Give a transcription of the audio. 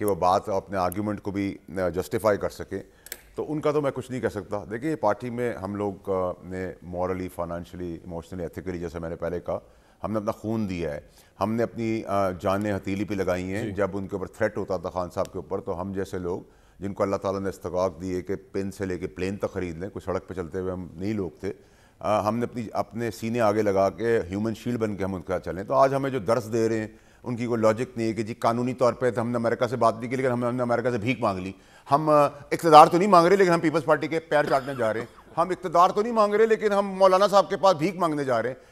कि वो बात अपने आर्ग्यूमेंट को भी जस्टिफाई कर सकें तो उनका तो मैं कुछ नहीं कह सकता देखिए पार्टी में हम लोग ने मॉरली फाइनेंशियली इमोशनली एथिकली जैसे मैंने पहले कहा हमने अपना खून दिया है हमने अपनी जानें हथेली पे लगाई हैं जब उनके ऊपर थ्रेट होता था खान साहब के ऊपर तो हम जैसे लोग जिनको अल्लाह ताला ने इस्तक दिए कि पेन से लेके प्लेन तक ख़रीद लें कुछ सड़क पे चलते हुए हम नहीं लोग थे आ, हमने अपनी अपने सीने आगे लगा के ह्यूमन शील्ड बन के हम उनका चलें तो आज हमें जो दर्स दे रहे हैं उनकी कोई लॉजिक नहीं है कि जी कानूनी तौर पर तो हमने अमेरिका से बात नहीं की लेकिन हमने अमेरिका से भीख मांग ली हम इकतदार तो नहीं मांग रहे लेकिन हम पीपल्स पार्टी के पैर चाटने जा रहे हैं हम इकतदार तो नहीं मांग रहे लेकिन हम मौलाना साहब के पास भीख मांगने जा रहे हैं